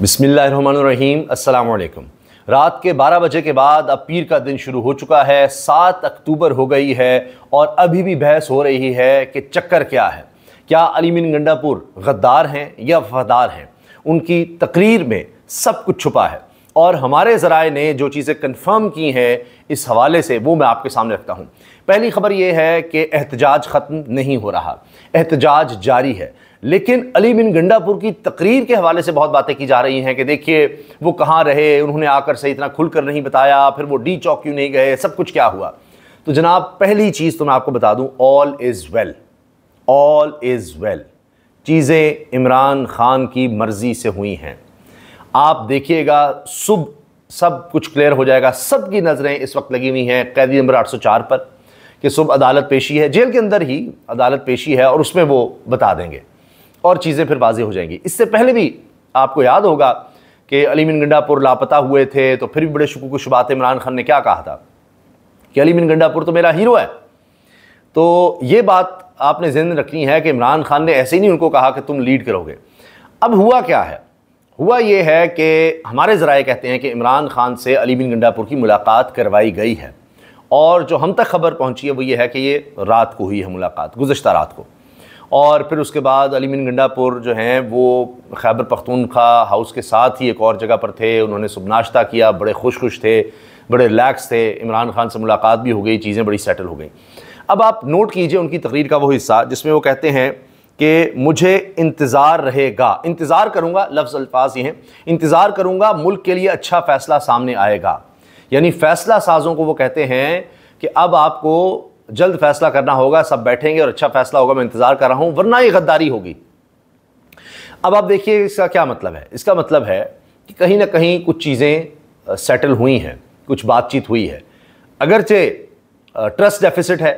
बिसमीम अल्लाम रात के 12 बजे के बाद अब पीर का दिन शुरू हो चुका है 7 अक्टूबर हो गई है और अभी भी बहस हो रही है कि चक्कर क्या है क्या अलीमिन गंडापुर गद्दार हैं या वफादार हैं उनकी तकरीर में सब कुछ छुपा है और हमारे ज़राए ने जो चीज़ें कन्फर्म की हैं इस हवाले से वो मैं आपके सामने रखता हूँ पहली खबर ये है कि एहतजाज ख़त्म नहीं हो रहा एहतजाज जारी है लेकिन अली बिन गंडापुर की तकरीर के हवाले से बहुत बातें की जा रही हैं कि देखिए वो कहाँ रहे उन्होंने आकर से इतना खुलकर नहीं बताया फिर वो डी चौक क्यों नहीं गए सब कुछ क्या हुआ तो जनाब पहली चीज़ तो मैं आपको बता दूँ all is well all is well चीज़ें इमरान खान की मर्ज़ी से हुई हैं आप देखिएगा सुबह सब कुछ क्लियर हो जाएगा सबकी नज़रें इस वक्त लगी हुई हैं कैदी नंबर 804 पर कि सुबह अदालत पेशी है जेल के अंदर ही अदालत पेशी है और उसमें वो बता देंगे और चीज़ें फिर वाजी हो जाएंगी इससे पहले भी आपको याद होगा कि अलीमिन गंडापुर लापता हुए थे तो फिर भी बड़े शकूक शुबात इमरान खान ने क्या कहा था कि अलीमिन गंडापुर तो मेरा हीरो है तो ये बात आपने जिंद रखनी है कि इमरान खान ने ऐसे ही नहीं उनको कहा कि तुम लीड करोगे अब हुआ क्या है हुआ ये है कि हमारे ज़राए कहते हैं कि इमरान ख़ान से अली बिन गंडापुर की मुलाकात करवाई गई है और जो हम तक खबर पहुंची है वो ये है कि ये रात को हुई है मुलाकात गुजशत रात को और फिर उसके बाद अली बिन गंडापुर जो हैं वो खैबर पख्तूनखा हाउस के साथ ही एक और जगह पर थे उन्होंने सुब नाश्ता किया बड़े खुश खुश थे बड़े रिलैक्स थे इमरान खान से मुलाकात भी हो गई चीज़ें बड़ी सेटल हो गई अब आप नोट कीजिए उनकी तकरीर का वो हिस्सा जिसमें वो कहते हैं कि मुझे इंतज़ार रहेगा इंतज़ार करूँगा लफ्ज़ अल्फाज ये हैं इंतज़ार करूँगा मुल्क के लिए अच्छा फ़ैसला सामने आएगा यानी फ़ैसला साजों को वो कहते हैं कि अब आपको जल्द फैसला करना होगा सब बैठेंगे और अच्छा फैसला होगा मैं इंतज़ार कर रहा हूँ वरना ये गद्दारी होगी अब आप देखिए इसका क्या मतलब है इसका मतलब है कि कहीं ना कहीं कुछ चीज़ें सेटल हुई हैं कुछ बातचीत हुई है अगरचे ट्रस्ट डेफिसिट है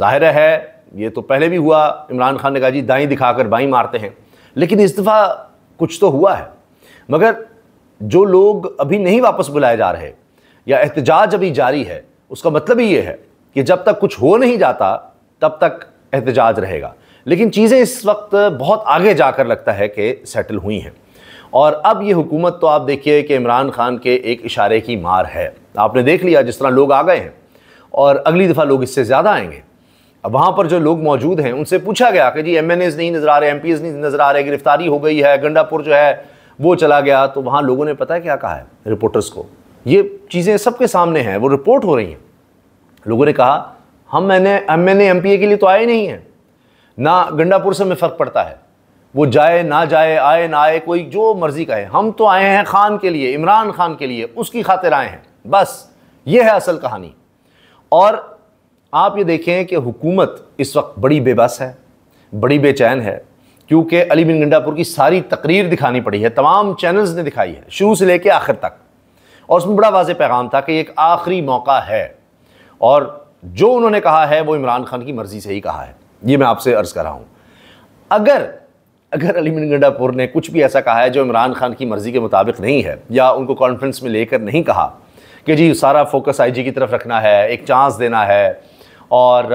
जाहिर है ये तो पहले भी हुआ इमरान खान ने कहा जी दाई दिखाकर बाई मारते हैं लेकिन इस दफ़ा कुछ तो हुआ है मगर जो लोग अभी नहीं वापस बुलाए जा रहे या एहतजाज अभी जारी है उसका मतलब ही ये है कि जब तक कुछ हो नहीं जाता तब तक एहतजाज रहेगा लेकिन चीज़ें इस वक्त बहुत आगे जाकर लगता है कि सेटल हुई हैं और अब ये हुकूमत तो आप देखिए कि इमरान खान के एक इशारे की मार है आपने देख लिया जिस तरह लोग आ गए हैं और अगली दफ़ा लोग इससे ज़्यादा आएंगे अब वहाँ पर जो लोग मौजूद हैं उनसे पूछा गया कि जी एम नहीं नज़र आ रहे एम नहीं नज़र आ रहे गिरफ्तारी हो गई है गंडापुर जो है वो चला गया तो वहाँ लोगों ने पता है क्या कहा है रिपोर्टर्स को ये चीज़ें सबके सामने हैं वो रिपोर्ट हो रही हैं लोगों ने कहा हम एन एम एन एम के लिए तो आए नहीं हैं ना गंडापुर से हमें फ़र्क पड़ता है वो जाए ना जाए आए ना आए कोई जो मर्ज़ी का है हम तो आए हैं खान के लिए इमरान खान के लिए उसकी खातिर आए हैं बस ये है असल कहानी और आप ये देखें कि हुकूमत इस वक्त बड़ी बेबस है बड़ी बेचैन है क्योंकि अली बिन गंडापुर की सारी तकरीर दिखानी पड़ी है तमाम चैनल्स ने दिखाई है शुरू से लेकर आखिर तक और उसमें बड़ा वाज पैगाम था कि एक आखिरी मौका है और जो उन्होंने कहा है वो इमरान खान की मर्ज़ी से ही कहा है ये मैं आपसे अर्ज़ कर रहा हूँ अगर अगर अली बिन गंडापुर ने कुछ भी ऐसा कहा है जो इमरान खान की मर्ज़ी के मुताबिक नहीं है या उनको कॉन्फ्रेंस में लेकर नहीं कहा कि जी सारा फोकस जी की तरफ रखना है एक चांस देना है और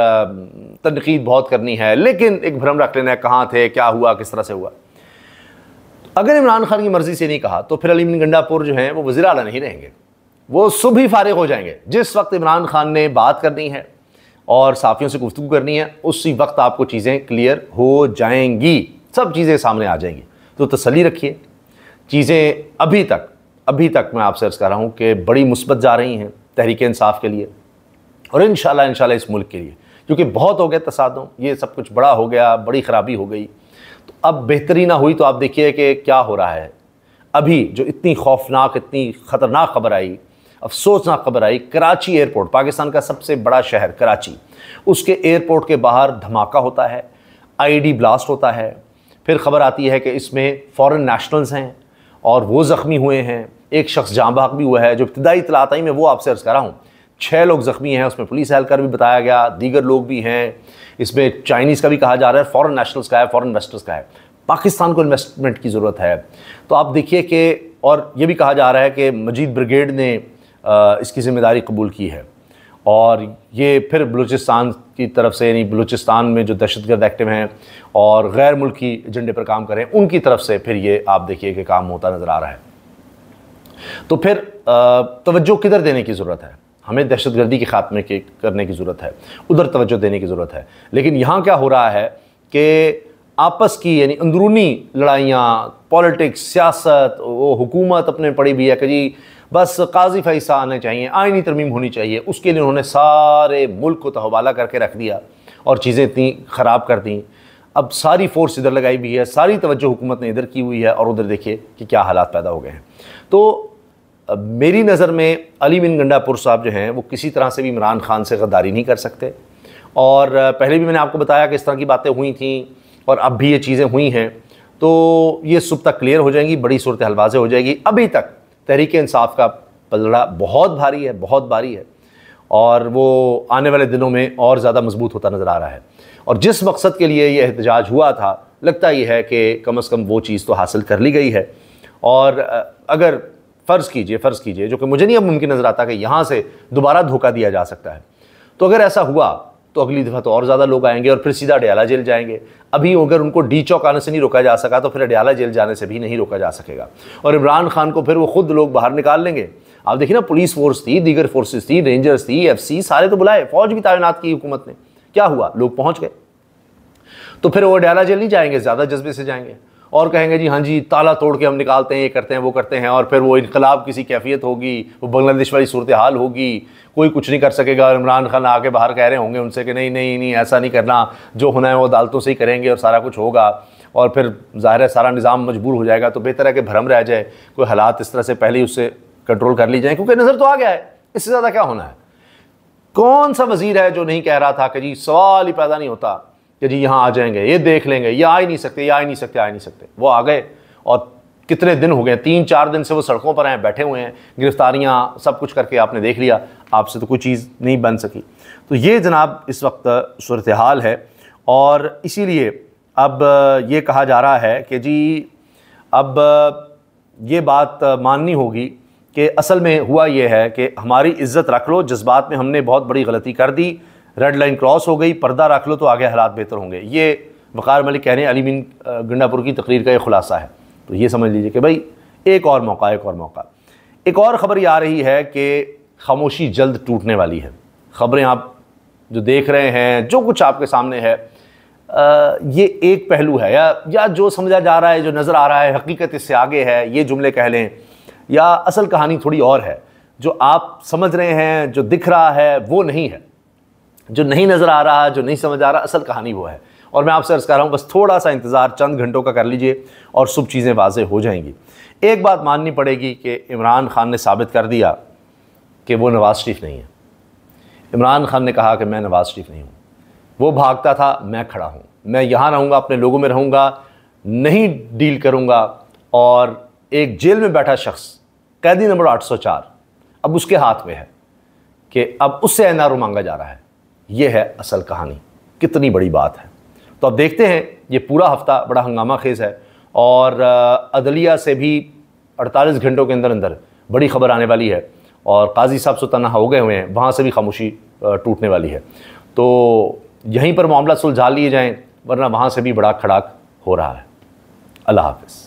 तनकीद बहुत करनी है लेकिन एक भ्रम रख लेना है कहाँ थे क्या हुआ किस तरह से हुआ अगर इमरान खान की मर्ज़ी से नहीं कहा तो फिर अलीमिन गंडापुर जो हैं वो वज़ी अला नहीं रहेंगे वो सुबह ही फ़ारिग हो जाएंगे जिस वक्त इमरान खान ने बात करनी है और साफियों से गुफ्तु करनी है उसी वक्त आपको चीज़ें क्लियर हो जाएंगी सब चीज़ें सामने आ जाएंगी तो तसली रखिए चीज़ें अभी तक अभी तक मैं आपसे अर्ज़ कर रहा हूँ कि बड़ी मुस्बत जा रही हैं तहरीक इंसाफ के लिए और इन शाह इस मुल्क के लिए क्योंकि बहुत हो गया तसादों ये सब कुछ बड़ा हो गया बड़ी ख़राबी हो गई तो अब बेहतरी ना हुई तो आप देखिए कि क्या हो रहा है अभी जो इतनी खौफनाक इतनी ख़तरनाक खबर आई अफसोसनाक खबर आई कराची एयरपोर्ट पाकिस्तान का सबसे बड़ा शहर कराची उसके एयरपोर्ट के बाहर धमाका होता है आईडी ब्लास्ट होता है फिर खबर आती है कि इसमें फॉरेन नेशनल्स हैं और वो ज़ख्मी हुए हैं एक शख्स जहाँ भी हुआ है जो इब्तदाई इतलात आई मैं वो आपसे अर्ज़ कर रहा हूँ छः लोग ज़ख्मी हैं उसमें पुलिस एहलकार भी बताया गया दीगर लोग भी हैं इसमें चाइनीज़ का भी कहा जा रहा है फॉरेन नेशनल्स का है फॉरेन इन्वेस्टर्स का है पाकिस्तान को इन्वेस्टमेंट की ज़रूरत है तो आप देखिए कि और ये भी कहा जा रहा है कि मजीद ब्रिगेड ने इसकी ज़िम्मेदारी कबूल की है और ये फिर बलूचिस्तान की तरफ से यानी बलूचिस्तान में जो दहशत गर्द एक्टिव हैं और गैर मुल्की एजेंडे पर काम करें उनकी तरफ से फिर ये आप देखिए कि काम होता नज़र आ रहा है तो फिर तवज्जो किधर देने की ज़रूरत है हमें दहशतगर्दी के खात्मे के करने की ज़रूरत है उधर तोज्जो देने की ज़रूरत है लेकिन यहाँ क्या हो रहा है कि आपस की यानी अंदरूनी लड़ाइयाँ पॉलिटिक्स सियासत वो हुकूमत अपने पड़ी भी है कि जी बस काजी फैसा आने चाहिए आइनी तरमीम होनी चाहिए उसके लिए उन्होंने सारे मुल्क को तहवाला तो करके रख दिया और चीज़ें इतनी ख़राब कर दी अब सारी फोर्स इधर लगाई हुई है सारी तवज्जो हुकूमत ने इधर की हुई है और उधर देखिए कि क्या हालात पैदा हो गए हैं तो मेरी नज़र में अली बिन गंडापुर साहब जो हैं वो किसी तरह से भी इमरान खान से गद्दारी नहीं कर सकते और पहले भी मैंने आपको बताया कि इस तरह की बातें हुई थी और अब भी ये चीज़ें हुई हैं तो ये सब तक क्लियर हो जाएंगी बड़ी सूरत हलवाजें हो जाएगी अभी तक तहरीक इंसाफ का पलड़ा बहुत भारी है बहुत भारी है और वो आने वाले दिनों में और ज़्यादा मजबूत होता नज़र आ रहा है और जिस मकसद के लिए यह एहतजाज हुआ था लगता ही है कि कम अज़ कम वो चीज़ तो हासिल कर ली गई है और अगर फ़र्ज़ कीजिए फ़र्ज़ कीजिए जो कि मुझे नहीं अब मुमकिन नज़र आता कि यहाँ से दोबारा धोखा दिया जा सकता है तो अगर ऐसा हुआ तो अगली दफ़ा तो और ज़्यादा लोग आएंगे और फिर सीधा अडयाला जेल जाएंगे अभी अगर उनको डी चौक आने से नहीं रोका जा सका तो फिर अडयाला जेल जाने से भी नहीं रोका जा सकेगा और इमरान खान को फिर वो खुद लोग बाहर निकाल लेंगे आप देखिए ना पुलिस फोर्स थी दीगर फोर्सेस थी रेंजर्स थी एफ सारे तो बुलाए फौज भी तैनात की हुकूमत ने क्या हुआ लोग पहुंच गए तो फिर वो अडयाला जेल नहीं जाएंगे ज़्यादा जज्बे से जाएंगे और कहेंगे जी हाँ जी ताला तोड़ के हम निकालते हैं ये करते हैं वो करते हैं और फिर वो इनकलाब किसी कैफियत होगी वो बांग्लादेश वाली सूरत हाल होगी कोई कुछ नहीं कर सकेगा इमरान खान आके बाहर कह रहे होंगे उनसे कि नहीं नहीं नहीं ऐसा नहीं करना जो होना है वो अदालतों से ही करेंगे और सारा कुछ होगा और फिर ज़ाहिर है सारा निज़ाम मजबूर हो जाएगा तो बेहतर है कि भ्रम रह जाए कोई हालात इस तरह से पहले ही उससे कंट्रोल कर ली जाए क्योंकि नज़र तो आ गया है इससे ज़्यादा क्या होना है कौन सा वज़ीर है जो नहीं कह रहा था कि जी सवाल ही पैदा नहीं होता कि जी यहाँ आ जाएंगे ये देख लेंगे ये आ ही नहीं सकते ये आ ही नहीं सकते आ ही नहीं सकते वो आ गए और कितने दिन हो गए तीन चार दिन से वो सड़कों पर आए बैठे हुए हैं गिरफ्तारियाँ सब कुछ करके आपने देख लिया आपसे तो कोई चीज़ नहीं बन सकी तो ये जनाब इस वक्त सूरत हाल है और इसीलिए अब ये कहा जा रहा है कि जी अब ये बात माननी होगी कि असल में हुआ ये है कि हमारी इज़्ज़त रख लो जज्बात में हमने बहुत बड़ी गलती कर दी रेड लाइन क्रॉस हो गई पर्दा रख लो तो आगे हालात बेहतर होंगे ये वक़ार मलिक कह रहे हैं अली बिन गंडापुर की तकरीर का एक खुलासा है तो ये समझ लीजिए कि भाई एक और मौका एक और मौका एक और ख़बर ये आ रही है कि खामोशी जल्द टूटने वाली है ख़बरें आप जो देख रहे हैं जो कुछ आपके सामने है आ, ये एक पहलू है या या जो समझा जा रहा है जो नज़र आ रहा है हकीकत इससे आगे है ये जुमले कह लें या असल कहानी थोड़ी और है जो आप समझ रहे हैं जो दिख रहा है वो नहीं है जो नहीं नज़र आ रहा जो नहीं समझ आ रहा असल कहानी वो है और मैं आपसे अर्ज़ कर रहा हूँ बस थोड़ा सा इंतज़ार चंद घंटों का कर लीजिए और सब चीज़ें वाजे हो जाएंगी एक बात माननी पड़ेगी कि इमरान खान ने साबित कर दिया कि वो नवाज़ शरीफ नहीं है इमरान खान ने कहा कि मैं नवाज़ शरीफ नहीं हूँ वो भागता था मैं खड़ा हूँ मैं यहाँ रहूँगा अपने लोगों में रहूँगा नहीं डील करूँगा और एक जेल में बैठा शख्स कैदी नंबर 804 अब उसके हाथ में है कि अब उससे एन मांगा जा रहा है ये है असल कहानी कितनी बड़ी बात है तो आप देखते हैं ये पूरा हफ्ता बड़ा हंगामा खेज़ है और अदलिया से भी 48 घंटों के अंदर अंदर बड़ी खबर आने वाली है और काजी साहब सुतना हो गए हुए हैं वहाँ से भी खामोशी टूटने वाली है तो यहीं पर मामला सुलझा लिए जाएँ वरना वहाँ से भी बड़ा खड़ाक हो रहा है अल्लाह हाफिज़